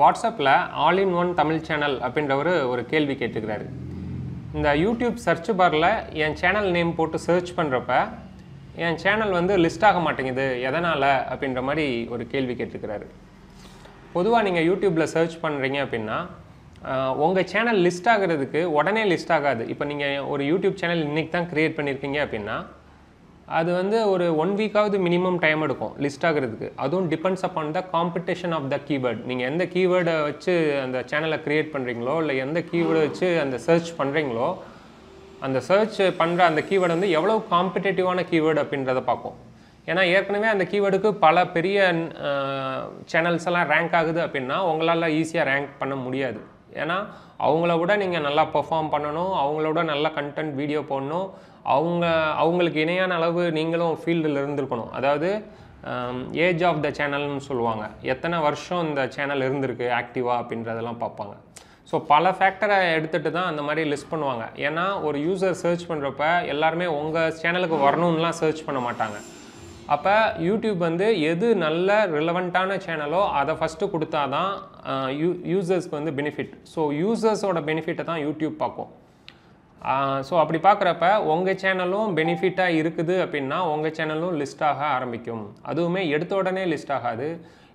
வாட்ஸ்அப்பில் all in one Tamil channel அப்படின்றவர் ஒரு கேள்வி கேட்டுக்கிறாரு இந்த யூடியூப் சர்ச் பாரில் என் சேனல் நேம் போட்டு சர்ச் பண்ணுறப்ப என் சேனல் வந்து லிஸ்ட் ஆக மாட்டேங்குது எதனால் அப்படின்ற மாதிரி ஒரு கேள்வி கேட்டுக்கிறாரு பொதுவாக நீங்கள் யூடியூப்பில் சர்ச் பண்ணுறீங்க அப்படின்னா உங்கள் சேனல் லிஸ்ட் ஆகிறதுக்கு உடனே லிஸ்ட் ஆகாது இப்போ நீங்கள் ஒரு யூடியூப் சேனல் இன்றைக்கி தான் க்ரியேட் பண்ணியிருக்கீங்க அப்படின்னா அது வந்து ஒரு ஒன் வீக்காவது மினிமம் டைம் எடுக்கும் லிஸ்ட் ஆகிறதுக்கு அதுவும் depends upon the competition of the keyword நீங்கள் எந்த கீவேர்டை வச்சு அந்த சேனலை க்ரியேட் பண்ணுறீங்களோ இல்லை எந்த கீவேர்டை வச்சு அந்த சர்ச் பண்ணுறீங்களோ அந்த சர்ச் பண்ணுற அந்த கீவேர்டு வந்து எவ்வளோ காம்படேட்டிவான கீவேர்டு அப்படின்றத பார்ப்போம் ஏன்னா ஏற்கனவே அந்த கீவேர்டுக்கு பல பெரிய சேனல்ஸ் எல்லாம் ரேங்க் ஆகுது அப்படின்னா உங்களால் ஈஸியாக ரேங்க் பண்ண முடியாது ஏன்னா அவங்கள விட நீங்கள் நல்லா பெர்ஃபார்ம் பண்ணணும் அவங்களோட நல்ல கண்டென்ட் வீடியோ போடணும் அவங்க அவங்களுக்கு இணையான அளவு நீங்களும் ஃபீல்டில் இருந்திருக்கணும் அதாவது ஏஜ் ஆஃப் த சேனல்னு சொல்லுவாங்க எத்தனை வருஷம் இந்த சேனல் இருந்திருக்கு ஆக்டிவாக அப்படின்றதெல்லாம் பார்ப்பாங்க ஸோ பல ஃபேக்டரை எடுத்துகிட்டு தான் அந்த மாதிரி லிஸ்ட் பண்ணுவாங்க ஏன்னா ஒரு யூஸர் சர்ச் பண்ணுறப்ப எல்லாருமே உங்கள் சேனலுக்கு வரணும்லாம் சர்ச் பண்ண மாட்டாங்க அப்போ யூடியூப் வந்து எது நல்ல ரிலவெண்ட்டான சேனலோ அதை ஃபஸ்ட்டு கொடுத்தா தான் யூ யூசர்ஸ்க்கு வந்து பெனிஃபிட் ஸோ யூசர்ஸோட பெனிஃபிட்டை தான் யூடியூப் பார்க்கும் ஸோ அப்படி பார்க்குறப்ப உங்கள் சேனலும் பெனிஃபிட்டாக இருக்குது அப்படின்னா உங்கள் சேனலும் லிஸ்ட் ஆக ஆரம்பிக்கும் அதுவுமே எடுத்த உடனே லிஸ்ட் ஆகாது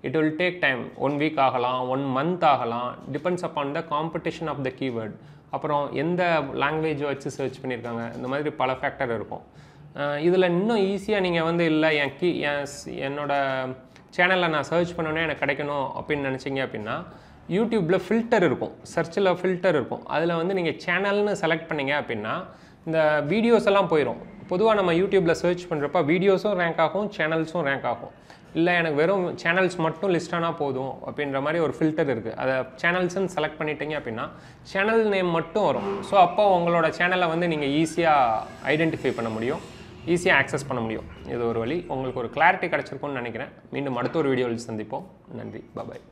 it will take time one week ஆகலாம் ஒன் மந்த் ஆகலாம் depends upon the competition of the keyword அப்புறம் எந்த லாங்குவேஜ் வச்சு சர்ச் பண்ணியிருக்காங்க இந்த மாதிரி பல ஃபேக்டர் இருக்கும் இதில் இன்னும் ஈஸியாக நீங்கள் வந்து இல்லை என் கீ என் என்னோடய சேனலில் நான் சர்ச் பண்ணோன்னே எனக்கு கிடைக்கணும் அப்படின்னு நினச்சிங்க அப்படின்னா யூடியூப்பில் ஃபில்டர் இருக்கும் சர்ச்சில் ஃபில்டர் இருக்கும் அதில் வந்து நீங்கள் சேனல்னு செலக்ட் பண்ணிங்க அப்படின்னா இந்த வீடியோஸ் எல்லாம் போயிடும் பொதுவாக நம்ம யூடியூப்பில் சர்ச் பண்ணுறப்ப வீடியோஸும் ரேங்க் ஆகும் சேனல்ஸும் ரேங்க் ஆகும் இல்லை எனக்கு வெறும் சேனல்ஸ் மட்டும் லிஸ்ட் ஆனால் போதும் அப்படின்ற மாதிரி ஒரு ஃபில்டர் இருக்குது அதை சேனல்ஸ்ன்னு செலக்ட் பண்ணிட்டீங்க அப்படின்னா சேனல் நேம் மட்டும் வரும் ஸோ அப்போ உங்களோட சேனலை வந்து நீங்கள் ஈஸியாக ஐடென்டிஃபை பண்ண முடியும் ஈஸியாக ஆக்சஸ் பண்ண முடியும் இது ஒரு வழி உங்களுக்கு ஒரு கிளாரிட்டி கிடச்சிருக்கும்னு நினைக்கிறேன் மீண்டும் அடுத்த ஒரு வீடியோவில் சந்திப்போம் நன்றி பாபாய்